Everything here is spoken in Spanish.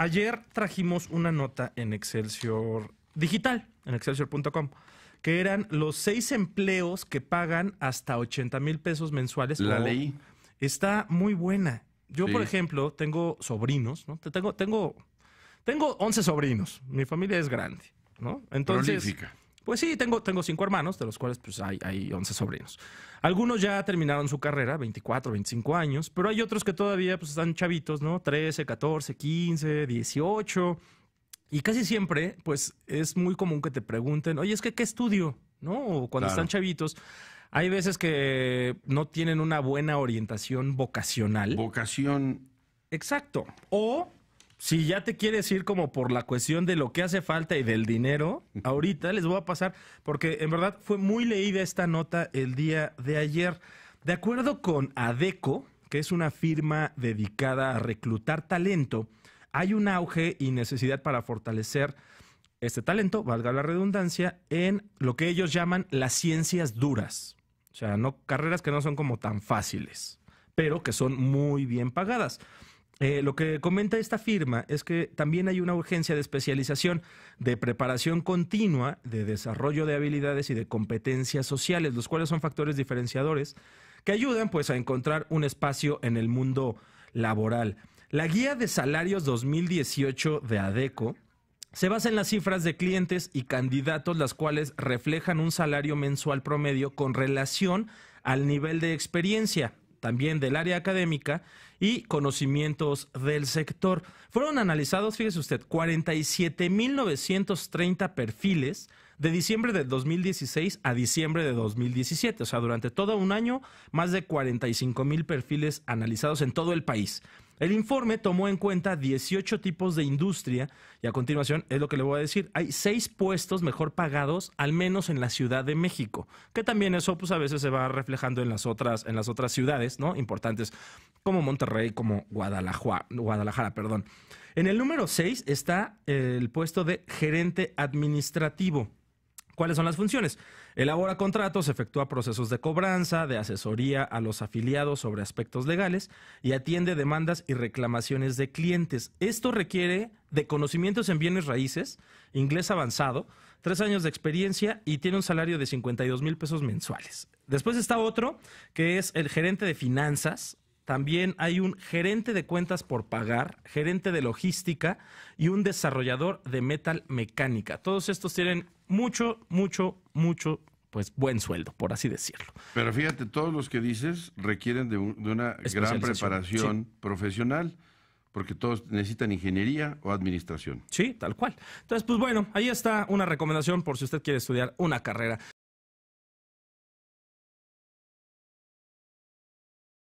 ayer trajimos una nota en Excelsior Digital, en excelsior.com, que eran los seis empleos que pagan hasta 80 mil pesos mensuales. La ley. Está muy buena. Yo, por ejemplo, tengo sobrinos, ¿no? Tengo, tengo, tengo 11 sobrinos. Mi familia es grande, ¿no? Entonces, pues sí, tengo, tengo cinco hermanos, de los cuales pues, hay, hay 11 sobrinos. Algunos ya terminaron su carrera, 24, 25 años, pero hay otros que todavía pues, están chavitos, ¿no? 13, 14, 15, 18. Y casi siempre, pues es muy común que te pregunten, oye, es que qué estudio, ¿no? O cuando están chavitos. Hay veces que no tienen una buena orientación vocacional. Vocación. Exacto. O si ya te quieres ir como por la cuestión de lo que hace falta y del dinero, ahorita les voy a pasar, porque en verdad fue muy leída esta nota el día de ayer. De acuerdo con ADECO, que es una firma dedicada a reclutar talento, hay un auge y necesidad para fortalecer este talento, valga la redundancia, en lo que ellos llaman las ciencias duras. O sea, no carreras que no son como tan fáciles, pero que son muy bien pagadas. Eh, lo que comenta esta firma es que también hay una urgencia de especialización, de preparación continua, de desarrollo de habilidades y de competencias sociales, los cuales son factores diferenciadores que ayudan pues, a encontrar un espacio en el mundo laboral. La guía de salarios 2018 de ADECO se basa en las cifras de clientes y candidatos, las cuales reflejan un salario mensual promedio con relación al nivel de experiencia también del área académica y conocimientos del sector. Fueron analizados, fíjese usted, 47.930 perfiles de diciembre de 2016 a diciembre de 2017. O sea, durante todo un año, más de 45 mil perfiles analizados en todo el país. El informe tomó en cuenta 18 tipos de industria y a continuación es lo que le voy a decir. Hay seis puestos mejor pagados, al menos en la Ciudad de México, que también eso pues a veces se va reflejando en las otras, en las otras ciudades, ¿no? Importantes como Monterrey, como Guadalajara, Guadalajara perdón. En el número seis está el puesto de gerente administrativo. ¿Cuáles son las funciones? Elabora contratos, efectúa procesos de cobranza, de asesoría a los afiliados sobre aspectos legales y atiende demandas y reclamaciones de clientes. Esto requiere de conocimientos en bienes raíces, inglés avanzado, tres años de experiencia y tiene un salario de 52 mil pesos mensuales. Después está otro que es el gerente de finanzas, también hay un gerente de cuentas por pagar, gerente de logística y un desarrollador de metal mecánica. Todos estos tienen mucho, mucho, mucho, pues buen sueldo, por así decirlo. Pero fíjate, todos los que dices requieren de, una gran preparación profesional. Porque todos necesitan ingeniería o administración. Sí, tal cual. Entonces, pues bueno, ahí está una recomendación por si usted quiere estudiar una carrera